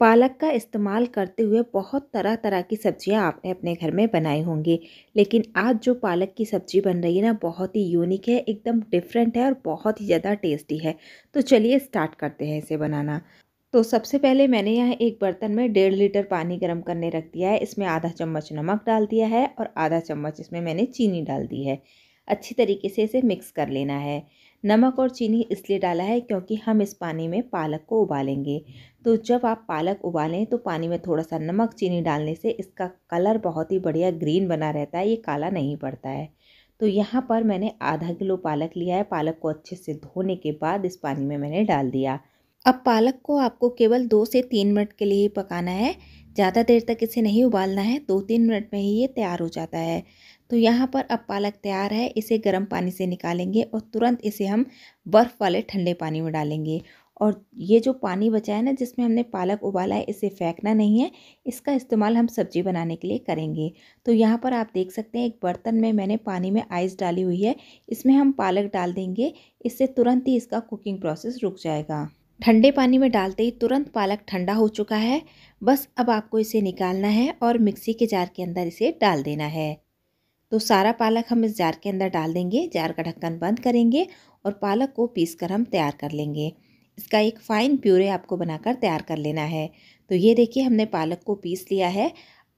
पालक का इस्तेमाल करते हुए बहुत तरह तरह की सब्जियां आपने अपने घर में बनाई होंगी लेकिन आज जो पालक की सब्जी बन रही है ना बहुत ही यूनिक है एकदम डिफरेंट है और बहुत ही ज़्यादा टेस्टी है तो चलिए स्टार्ट करते हैं इसे बनाना तो सबसे पहले मैंने यहाँ एक बर्तन में डेढ़ लीटर पानी गर्म करने रख दिया है इसमें आधा चम्मच नमक डाल दिया है और आधा चम्मच इसमें मैंने चीनी डाल दी है अच्छी तरीके से इसे मिक्स कर लेना है नमक और चीनी इसलिए डाला है क्योंकि हम इस पानी में पालक को उबालेंगे तो जब आप पालक उबालें तो पानी में थोड़ा सा नमक चीनी डालने से इसका कलर बहुत ही बढ़िया ग्रीन बना रहता है ये काला नहीं पड़ता है तो यहाँ पर मैंने आधा किलो पालक लिया है पालक को अच्छे से धोने के बाद इस पानी में मैंने डाल दिया अब पालक को आपको केवल दो से तीन मिनट के लिए ही पकाना है ज़्यादा देर तक इसे नहीं उबालना है दो तीन मिनट में ही ये तैयार हो जाता है तो यहाँ पर अब पालक तैयार है इसे गर्म पानी से निकालेंगे और तुरंत इसे हम बर्फ़ वाले ठंडे पानी में डालेंगे और ये जो पानी बचा है ना जिसमें हमने पालक उबाला है इसे फेंकना नहीं है इसका इस्तेमाल हम सब्ज़ी बनाने के लिए करेंगे तो यहाँ पर आप देख सकते हैं एक बर्तन में मैंने पानी में आइस डाली हुई है इसमें हम पालक डाल देंगे इससे तुरंत ही इसका कुकिंग प्रोसेस रुक जाएगा ठंडे पानी में डालते ही तुरंत पालक ठंडा हो चुका है बस अब आपको इसे निकालना है और मिक्सी के जार के अंदर इसे डाल देना है तो सारा पालक हम इस जार के अंदर डाल देंगे जार का ढक्कन बंद करेंगे और पालक को पीस कर हम तैयार कर लेंगे इसका एक फ़ाइन प्यूरे आपको बनाकर तैयार कर लेना है तो ये देखिए हमने पालक को पीस लिया है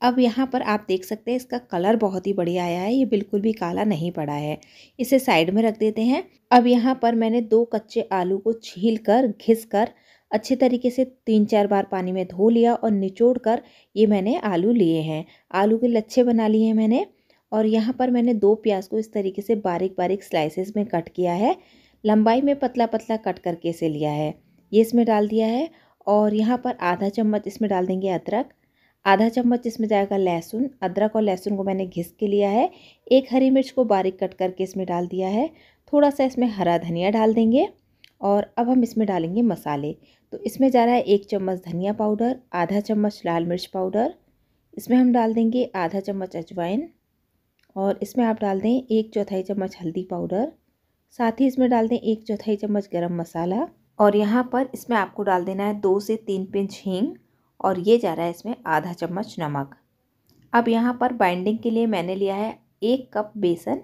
अब यहाँ पर आप देख सकते हैं इसका कलर बहुत ही बढ़िया आया है ये बिल्कुल भी काला नहीं पड़ा है इसे साइड में रख देते हैं अब यहाँ पर मैंने दो कच्चे आलू को छील कर घिस कर अच्छे तरीके से तीन चार बार पानी में धो लिया और निचोड़ कर ये मैंने आलू लिए हैं आलू के लच्छे बना लिए हैं मैंने और यहाँ पर मैंने दो प्याज को इस तरीके से बारीक बारीक स्लाइसिस में कट किया है लंबाई में पतला पतला कट करके इसे लिया है ये इसमें डाल दिया है और यहाँ पर आधा चम्मच इसमें डाल देंगे अदरक आधा चम्मच इसमें जाएगा लहसुन अदरक और लहसुन को मैंने घिस के लिया है एक हरी मिर्च को बारीक कट करके इसमें डाल दिया है थोड़ा सा इसमें हरा धनिया डाल देंगे और अब हम इसमें डालेंगे मसाले तो इसमें जा रहा है एक चम्मच धनिया पाउडर आधा चम्मच लाल मिर्च पाउडर इसमें हम डाल देंगे आधा चम्मच अजवाइन और इसमें आप डाल दें एक चौथाई चम्मच हल्दी पाउडर साथ ही इसमें डाल दें एक चौथाई चम्मच गरम मसाला और यहाँ पर इसमें आपको डाल देना है दो से तीन पिंच हींग और ये जा रहा है इसमें आधा चम्मच नमक अब यहाँ पर बाइंडिंग के लिए मैंने लिया है एक कप बेसन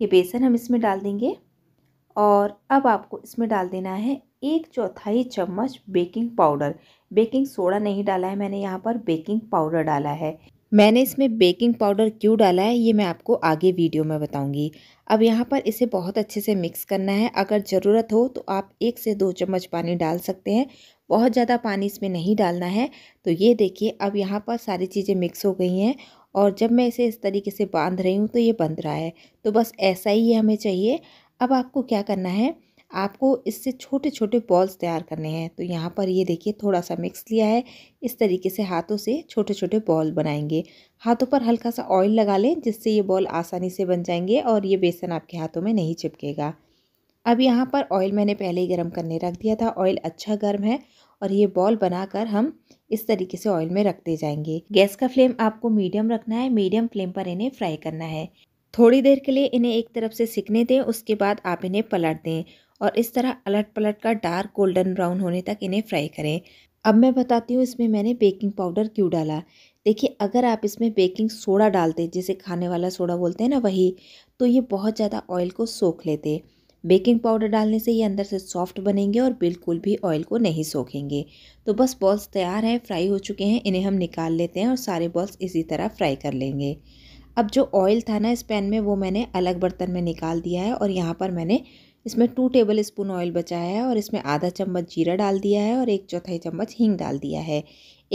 ये बेसन हम इसमें डाल देंगे और अब आपको इसमें डाल देना है एक चौथाई चम्मच बेकिंग पाउडर बेकिंग सोडा नहीं डाला है मैंने यहाँ पर बेकिंग पाउडर डाला है मैंने इसमें बेकिंग पाउडर क्यों डाला है ये मैं आपको आगे वीडियो में बताऊंगी अब यहाँ पर इसे बहुत अच्छे से मिक्स करना है अगर ज़रूरत हो तो आप एक से दो चम्मच पानी डाल सकते हैं बहुत ज़्यादा पानी इसमें नहीं डालना है तो ये देखिए अब यहाँ पर सारी चीज़ें मिक्स हो गई हैं और जब मैं इसे इस तरीके से बांध रही हूँ तो ये बंध रहा है तो बस ऐसा ही हमें चाहिए अब आपको क्या करना है आपको इससे छोटे छोटे बॉल्स तैयार करने हैं तो यहाँ पर ये देखिए थोड़ा सा मिक्स लिया है इस तरीके से हाथों से छोटे छोटे बॉल बनाएंगे हाथों पर हल्का सा ऑयल लगा लें जिससे ये बॉल आसानी से बन जाएंगे और ये बेसन आपके हाथों में नहीं चिपकेगा अब यहाँ पर ऑयल मैंने पहले ही गर्म करने रख दिया था ऑयल अच्छा गर्म है और ये बॉल बनाकर हम इस तरीके से ऑयल में रखते जाएंगे गैस का फ्लेम आपको मीडियम रखना है मीडियम फ्लेम पर इन्हें फ्राई करना है थोड़ी देर के लिए इन्हें एक तरफ से सिकने दें उसके बाद आप इन्हें पलट दें और इस तरह अलट पलट कर डार्क गोल्डन ब्राउन होने तक इन्हें फ्राई करें अब मैं बताती हूँ इसमें मैंने बेकिंग पाउडर क्यों डाला देखिए अगर आप इसमें बेकिंग सोडा डालते जिसे खाने वाला सोडा बोलते हैं ना वही तो ये बहुत ज़्यादा ऑयल को सोख लेते बेकिंग पाउडर डालने से ये अंदर से सॉफ्ट बनेंगे और बिल्कुल भी ऑयल को नहीं सोखेंगे तो बस बॉल्स तैयार हैं फ्राई हो चुके हैं इन्हें हम निकाल लेते हैं और सारे बॉल्स इसी तरह फ्राई कर लेंगे अब जो ऑयल था ना इस पैन में वो मैंने अलग बर्तन में निकाल दिया है और यहाँ पर मैंने इसमें टू टेबल स्पून ऑयल बचा है और इसमें आधा चम्मच जीरा डाल दिया है और एक चौथाई चम्मच हींग डाल दिया है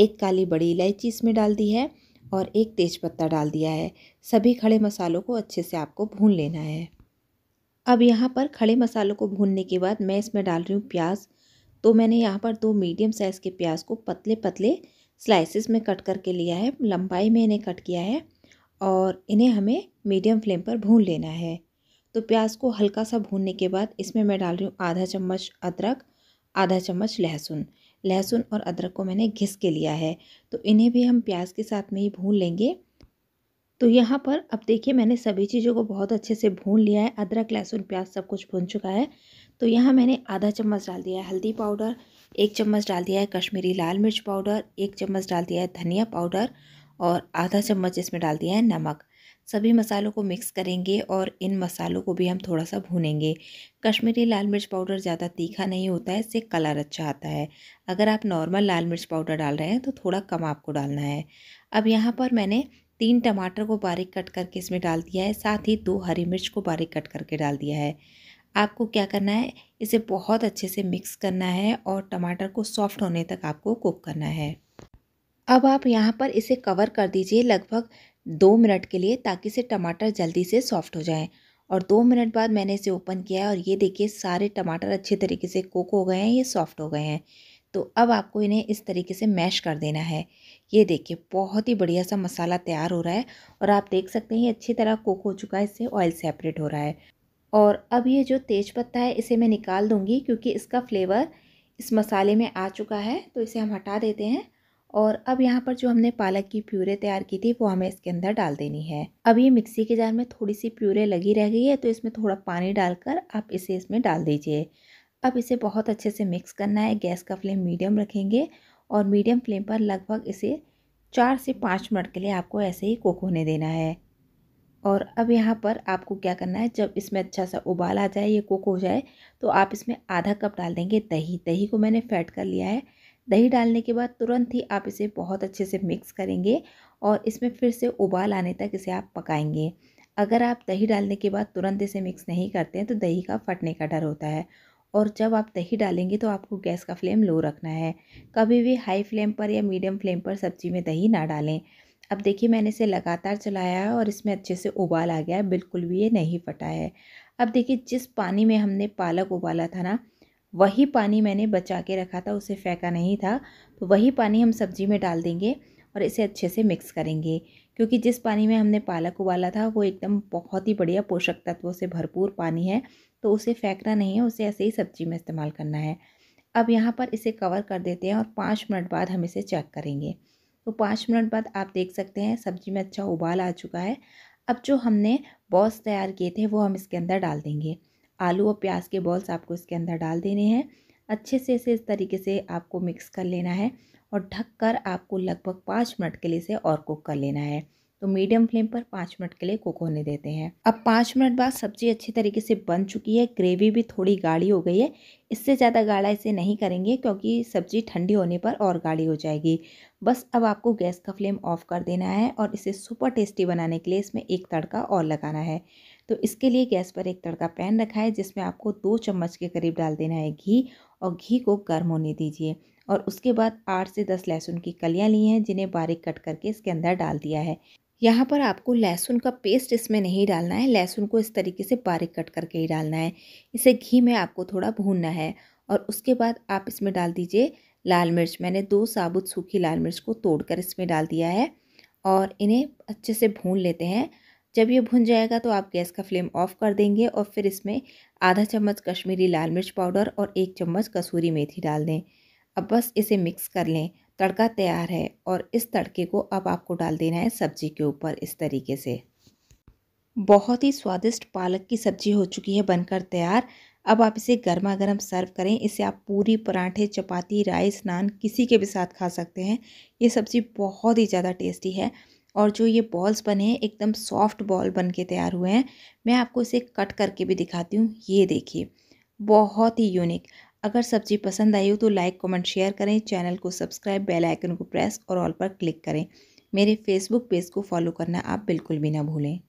एक काली बड़ी इलायची इसमें डाल दी है और एक तेज़पत्ता डाल दिया है सभी खड़े मसालों को अच्छे से आपको भून लेना है अब यहाँ पर खड़े मसालों को भूनने के बाद मैं इसमें डाल रही हूँ प्याज तो मैंने यहाँ पर दो मीडियम साइज़ के प्याज को पतले पतले स्लाइसिस में कट करके लिया है लंबाई में इन्हें कट किया है और इन्हें हमें मीडियम फ्लेम पर भून लेना है तो प्याज को हल्का सा भूनने के बाद इसमें मैं डाल रही हूँ आधा चम्मच अदरक आधा चम्मच लहसुन लहसुन और अदरक को मैंने घिस के लिया है तो इन्हें भी हम प्याज के साथ में ही भून लेंगे तो यहाँ पर अब देखिए मैंने सभी चीज़ों को बहुत अच्छे से भून लिया है अदरक लहसुन प्याज सब कुछ भून चुका है तो यहाँ मैंने आधा चम्मच डाल दिया है हल्दी पाउडर एक चम्मच डाल दिया है कश्मीरी लाल मिर्च पाउडर एक चम्मच डाल दिया है धनिया पाउडर और आधा चम्मच इसमें डाल दिया है नमक सभी मसालों को मिक्स करेंगे और इन मसालों को भी हम थोड़ा सा भूनेंगे कश्मीरी लाल मिर्च पाउडर ज़्यादा तीखा नहीं होता है इससे कलर अच्छा आता है अगर आप नॉर्मल लाल मिर्च पाउडर डाल रहे हैं तो थोड़ा कम आपको डालना है अब यहाँ पर मैंने तीन टमाटर को बारीक कट करके इसमें डाल दिया है साथ ही दो हरी मिर्च को बारीक कट करके डाल दिया है आपको क्या करना है इसे बहुत अच्छे से मिक्स करना है और टमाटर को सॉफ्ट होने तक आपको कुक करना है अब आप यहाँ पर इसे कवर कर दीजिए लगभग दो मिनट के लिए ताकि से टमाटर जल्दी से सॉफ्ट हो जाए और दो मिनट बाद मैंने इसे ओपन किया है और ये देखिए सारे टमाटर अच्छे तरीके से कुक हो गए हैं ये सॉफ्ट हो गए हैं तो अब आपको इन्हें इस तरीके से मैश कर देना है ये देखिए बहुत ही बढ़िया सा मसाला तैयार हो रहा है और आप देख सकते हैं ये अच्छी तरह कुक हो चुका है इससे ऑयल सेपरेट हो रहा है और अब ये जो तेज पत्ता है इसे मैं निकाल दूँगी क्योंकि इसका फ्लेवर इस मसाले में आ चुका है तो इसे हम हटा देते हैं और अब यहाँ पर जो हमने पालक की प्यूरे तैयार की थी वो हमें इसके अंदर डाल देनी है अब ये मिक्सी के जार में थोड़ी सी प्यूरे लगी रह गई है तो इसमें थोड़ा पानी डालकर आप इसे इसमें डाल दीजिए अब इसे बहुत अच्छे से मिक्स करना है गैस का फ्लेम मीडियम रखेंगे और मीडियम फ्लेम पर लगभग इसे चार से पाँच मिनट के लिए आपको ऐसे ही कुक होने देना है और अब यहाँ पर आपको क्या करना है जब इसमें अच्छा सा उबाल आ जाए ये कुक हो जाए तो आप इसमें आधा कप डाल देंगे दही दही को मैंने फैट कर लिया है दही डालने के बाद तुरंत ही आप इसे बहुत अच्छे से मिक्स करेंगे और इसमें फिर से उबाल आने तक इसे आप पकाएंगे अगर आप दही डालने के बाद तुरंत इसे मिक्स नहीं करते हैं तो दही का फटने का डर होता है और जब आप दही डालेंगे तो आपको गैस का फ्लेम लो रखना है कभी भी हाई फ्लेम पर या मीडियम फ्लेम पर सब्जी में दही ना डालें अब देखिए मैंने इसे लगातार चलाया है और इसमें अच्छे से उबाल आ गया है बिल्कुल भी ये नहीं फटा है अब देखिए जिस पानी में हमने पालक उबाला था ना वही पानी मैंने बचा के रखा था उसे फेंका नहीं था तो वही पानी हम सब्ज़ी में डाल देंगे और इसे अच्छे से मिक्स करेंगे क्योंकि जिस पानी में हमने पालक उबाला था वो एकदम बहुत ही बढ़िया पोषक तत्वों से भरपूर पानी है तो उसे फेंकना नहीं है उसे ऐसे ही सब्ज़ी में इस्तेमाल करना है अब यहाँ पर इसे कवर कर देते हैं और पाँच मिनट बाद हम इसे चेक करेंगे तो पाँच मिनट बाद आप देख सकते हैं सब्ज़ी में अच्छा उबाल आ चुका है अब जो हमने बॉस तैयार किए थे वो हम इसके अंदर डाल देंगे आलू और प्याज के बॉल्स आपको इसके अंदर डाल देने हैं अच्छे से इसे इस तरीके से आपको मिक्स कर लेना है और ढक कर आपको लगभग पाँच मिनट के लिए इसे और कुक कर लेना है तो मीडियम फ्लेम पर पाँच मिनट के लिए कुक होने देते हैं अब पाँच मिनट बाद सब्जी अच्छी तरीके से बन चुकी है ग्रेवी भी थोड़ी गाढ़ी हो गई है इससे ज़्यादा गाढ़ा इसे नहीं करेंगे क्योंकि सब्जी ठंडी होने पर और गाढ़ी हो जाएगी बस अब आपको गैस का फ्लेम ऑफ कर देना है और इसे सुपर टेस्टी बनाने के लिए इसमें एक तड़का और लगाना है तो इसके लिए गैस पर एक तड़का पैन रखा है जिसमें आपको दो चम्मच के करीब डाल देना है घी और घी को गर्म होने दीजिए और उसके बाद आठ से दस लहसुन की कलियाँ ली हैं जिन्हें बारीक कट करके इसके अंदर डाल दिया है यहाँ पर आपको लहसुन का पेस्ट इसमें नहीं डालना है लहसुन को इस तरीके से बारीक कट करके ही डालना है इसे घी में आपको थोड़ा भूनना है और उसके बाद आप इसमें डाल दीजिए लाल मिर्च मैंने दो साबुत सूखी लाल मिर्च को तोड़कर इसमें डाल दिया है और इन्हें अच्छे से भून लेते हैं जब ये भुन जाएगा तो आप गैस का फ्लेम ऑफ कर देंगे और फिर इसमें आधा चम्मच कश्मीरी लाल मिर्च पाउडर और एक चम्मच कसूरी मेथी डाल दें अब बस इसे मिक्स कर लें तड़का तैयार है और इस तड़के को अब आपको डाल देना है सब्जी के ऊपर इस तरीके से बहुत ही स्वादिष्ट पालक की सब्जी हो चुकी है बनकर तैयार अब आप इसे गर्मा गर्म सर्व करें इसे आप पूरी पराठे चपाती राइस नान किसी के भी साथ खा सकते हैं ये सब्ज़ी बहुत ही ज़्यादा टेस्टी है और जो ये बॉल्स बने हैं एकदम सॉफ्ट बॉल बन के तैयार हुए हैं मैं आपको इसे कट करके भी दिखाती हूँ ये देखिए बहुत ही यूनिक अगर सब्ज़ी पसंद आई हो तो लाइक कमेंट शेयर करें चैनल को सब्सक्राइब बेल आइकन को प्रेस और ऑल पर क्लिक करें मेरे फेसबुक पेज को फॉलो करना आप बिल्कुल भी ना भूलें